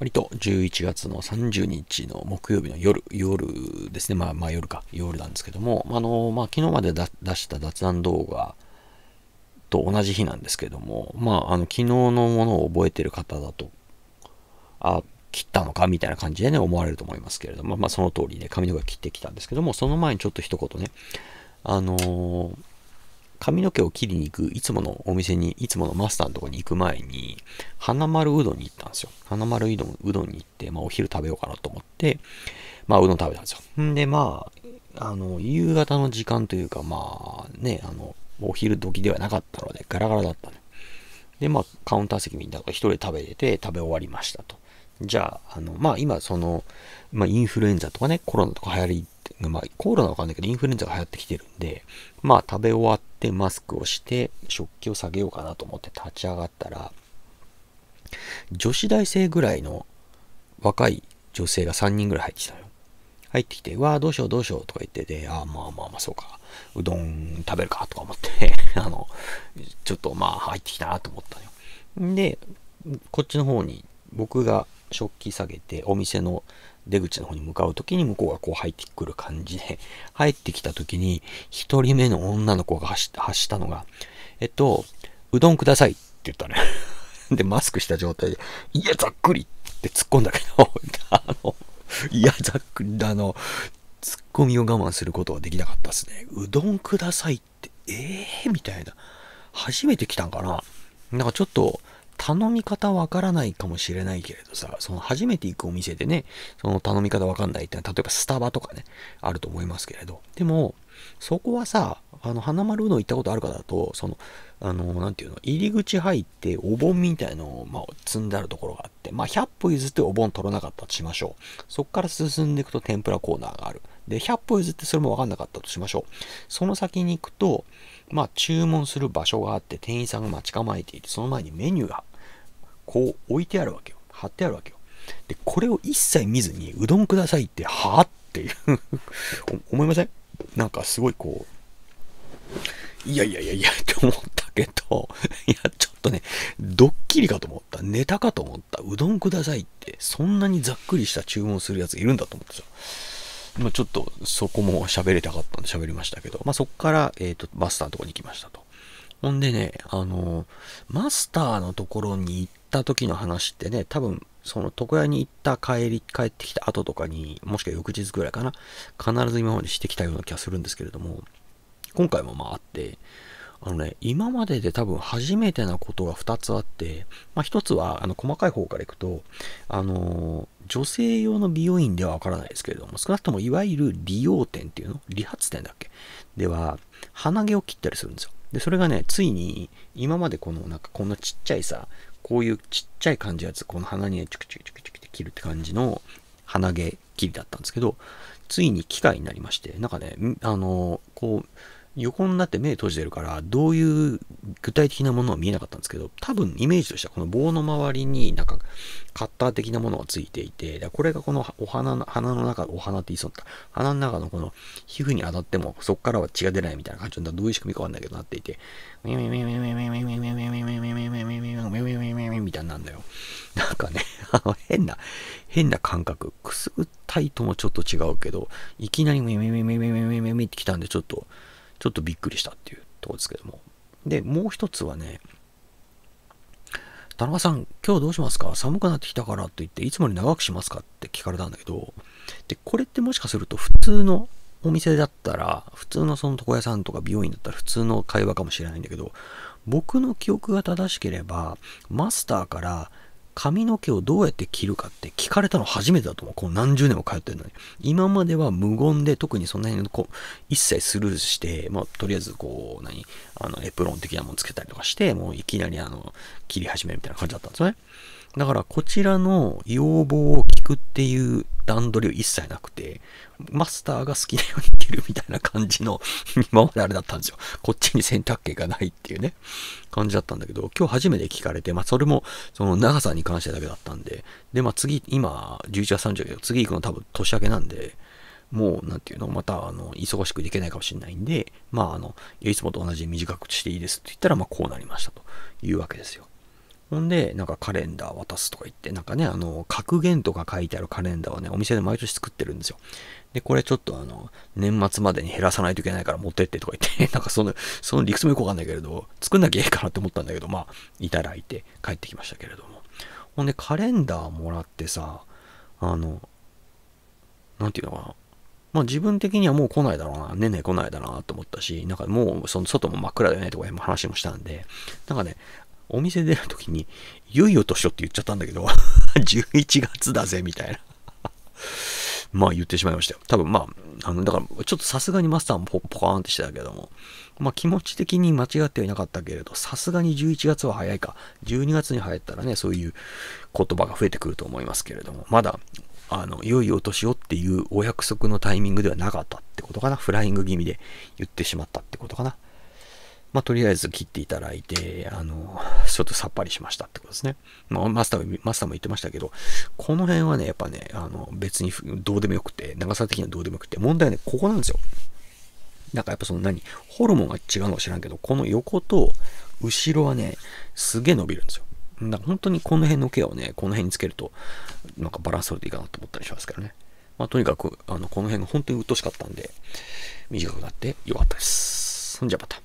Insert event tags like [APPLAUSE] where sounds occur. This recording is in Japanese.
割と11月の30日の木曜日の夜、夜ですね、まあ、まあ夜か、夜なんですけども、あの、まあ昨日まで出した雑談動画と同じ日なんですけども、まああの昨日のものを覚えてる方だと、あ、切ったのかみたいな感じでね、思われると思いますけれども、まあその通りで、ね、髪の毛切ってきたんですけども、その前にちょっと一言ね、あのー髪の毛を切りに行く、いつものお店に、いつものマスターのとこに行く前に、花丸うどんに行ったんですよ。花丸うどんうどんに行って、まあ、お昼食べようかなと思って、まあ、うどん食べたんですよ。んで、まあ、あの、夕方の時間というか、まあ、ね、あの、お昼時ではなかったので、ガラガラだったね。で、まあ、カウンター席みんなが一人で食べてて、食べ終わりましたと。じゃあ、あの、まあ、今、その、まあ、インフルエンザとかね、コロナとか流行り、まあ、コロナわかんないけど、インフルエンザが流行ってきてるんで、まあ、食べ終わってマスクをして、食器を下げようかなと思って立ち上がったら、女子大生ぐらいの若い女性が3人ぐらい入ってきたのよ。入ってきて、うわどうしようどうしようとか言ってて、ああ、まあまあまあ、そうか。うどん食べるかとか思って [LAUGHS] あの、ちょっとまあ入ってきたなと思ったのよ。で、こっちの方に僕が食器下げてお店の出口の方に向かう時に向こうがこう入ってくる感じで、[LAUGHS] 入ってきた時に一人目の女の子が発したのが、えっと、うどんくださいって言ったね。[LAUGHS] で、マスクした状態で、いや、ざっくりって突っ込んだけど、[LAUGHS] あの、いや、ざっくり、あの、突っ込みを我慢することはできなかったですね。うどんくださいって、ええー、みたいな。初めて来たんかななんかちょっと、頼み方わからないかもしれないけれどさ、その初めて行くお店でね、その頼み方わかんないってのは、例えばスタバとかね、あると思いますけれど。でも、そこはさ、あの、花丸うどん行ったことあるかだと、その、あの、なんていうの、入り口入って、お盆みたいのを、まあ、積んであるところがあって、まあ、100歩譲ってお盆取らなかったとしましょう。そこから進んでいくと天ぷらコーナーがある。で、100歩譲ってそれもわかんなかったとしましょう。その先に行くと、まあ、注文する場所があって、店員さんが待ち構えていて、その前にメニューがこう置いてあるわけよ。貼ってあるわけよ。で、これを一切見ずに、うどんくださいって、はあっていう [LAUGHS] 思いませんなんかすごいこう、いやいやいやいやって思ったけどいや、ちょっとね、ドッキリかと思った。ネタかと思った。うどんくださいって、そんなにざっくりした注文するやついるんだと思ってよ。まあ、ちょっとそこも喋りたかったんで喋りましたけど、まあ、そこから、えっ、ー、と、マスターのとこに行きましたと。ほんでね、あのー、マスターのところに行っった時の話ってね、多分、その床屋に行った帰り、帰ってきた後とかに、もしくは翌日ぐらいかな、必ず今までしてきたような気がするんですけれども、今回もまああって、あのね、今までで多分初めてなことが2つあって、まあ1つは、あの、細かい方からいくと、あのー、女性用の美容院ではわからないですけれども、少なくともいわゆる利用店っていうの理髪店だっけでは、鼻毛を切ったりするんですよ。で、それがね、ついに、今までこの、なんかこんなちっちゃいさ、こういうちっちゃい感じのやつ、この鼻にね、チクチクチクチクって切るって感じの鼻毛切りだったんですけど、ついに機械になりまして、なんかね、あの、こう、横になって目閉じてるから、どういう具体的なものは見えなかったんですけど、多分イメージとしてはこの棒の周りになんかカッター的なものがついていて、これがこのお花の、鼻の中、お花って言いそうだった。鼻の中のこの皮膚に当たってもそこからは血が出ないみたいな感じのどういう仕組みかわかんないけどなっていて、みたいなんだよ。なんかね、あの変な、変な感覚。くすぐったいともちょっと違うけど、いきなりめめめめめめめめってきたんでちょっと、ちょっとびっくりしたっていうところですけども。で、もう一つはね、田中さん、今日どうしますか寒くなってきたからと言って、いつもより長くしますかって聞かれたんだけど、で、これってもしかすると普通のお店だったら、普通のその床屋さんとか美容院だったら普通の会話かもしれないんだけど、僕の記憶が正しければ、マスターから髪の毛をどうやって切るかって聞かれたの初めてだと思う。こう何十年も通ってるのに。今までは無言で特にそんなにこう一切スルーして、まあ、とりあえずこう、何、あの、エプロン的なものつけたりとかして、もういきなりあの、切り始めるみたいな感じだったんですよね。だからこちらの要望を聞くっていう段取りは一切なくて、マスターが好きなように生きるみたいな感じの、今まであれだったんですよ。こっちに選択権がないっていうね、感じだったんだけど、今日初めて聞かれて、まあそれもその長さに関してだけだったんで、で、まあ次、今、11月30日、次行くの多分年明けなんで、もう、なんていうの、また、あの、忙しくできないかもしれないんで、まあ、あの、いつもと同じ短くしていいですって言ったら、まあ、こうなりましたというわけですよ。ほんで、なんかカレンダー渡すとか言って、なんかね、あの、格言とか書いてあるカレンダーをね、お店で毎年作ってるんですよ。で、これちょっとあの、年末までに減らさないといけないから持ってってとか言って、[LAUGHS] なんかその、その理屈もよくわかんないけれど、作んなきゃいいかなって思ったんだけど、まあ、いただいて帰ってきましたけれども。ほんで、カレンダーもらってさ、あの、なんていうのかな。まあ自分的にはもう来ないだろうな、ねね来ないだろうなと思ったし、なんかもうその外も真っ暗だよねとかいう話もしたんで、なんかね、お店出るときに、いよいよ年をって言っちゃったんだけど、11 [LAUGHS] 月だぜ、みたいな。[LAUGHS] まあ言ってしまいましたよ。多分まあ、あの、だから、ちょっとさすがにマスターもポポカーンってしてたけども、まあ気持ち的に間違ってはいなかったけれど、さすがに11月は早いか、12月に入ったらね、そういう言葉が増えてくると思いますけれども、まだ、あの、良いお年をっていうお約束のタイミングではなかったってことかな。フライング気味で言ってしまったってことかな。まあ、とりあえず切っていただいて、あの、ちょっとさっぱりしましたってことですね。まあ、マスター、マスターも言ってましたけど、この辺はね、やっぱね、あの、別にどうでもよくて、長さ的にはどうでもよくて、問題はね、ここなんですよ。なんかやっぱその何、ホルモンが違うのか知らんけど、この横と後ろはね、すげえ伸びるんですよ。だから本当にこの辺の毛をね、この辺につけると、なんかバランス取れていいかなと思ったりしますけどね。まあ、とにかく、あの、この辺が本当に鬱陶しかったんで、短くなってよかったです。そんじゃまた。